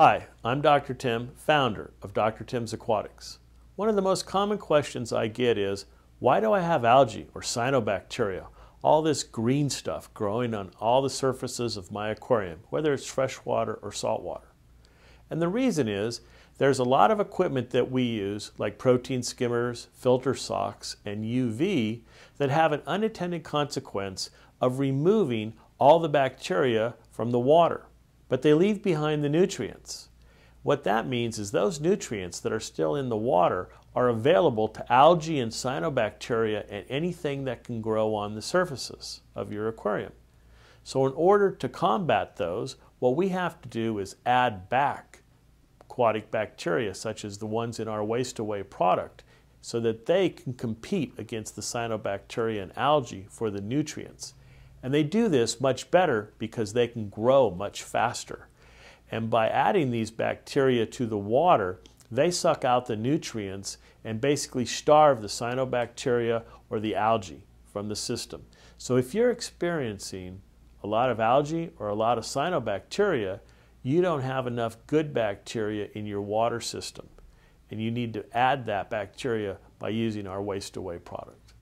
Hi, I'm Dr. Tim, founder of Dr. Tim's Aquatics. One of the most common questions I get is, why do I have algae or cyanobacteria, all this green stuff growing on all the surfaces of my aquarium, whether it's freshwater or saltwater? And the reason is, there's a lot of equipment that we use, like protein skimmers, filter socks, and UV, that have an unintended consequence of removing all the bacteria from the water but they leave behind the nutrients. What that means is those nutrients that are still in the water are available to algae and cyanobacteria and anything that can grow on the surfaces of your aquarium. So in order to combat those, what we have to do is add back aquatic bacteria such as the ones in our waste away product so that they can compete against the cyanobacteria and algae for the nutrients. And they do this much better because they can grow much faster. And by adding these bacteria to the water, they suck out the nutrients and basically starve the cyanobacteria or the algae from the system. So if you're experiencing a lot of algae or a lot of cyanobacteria, you don't have enough good bacteria in your water system. And you need to add that bacteria by using our waste away product.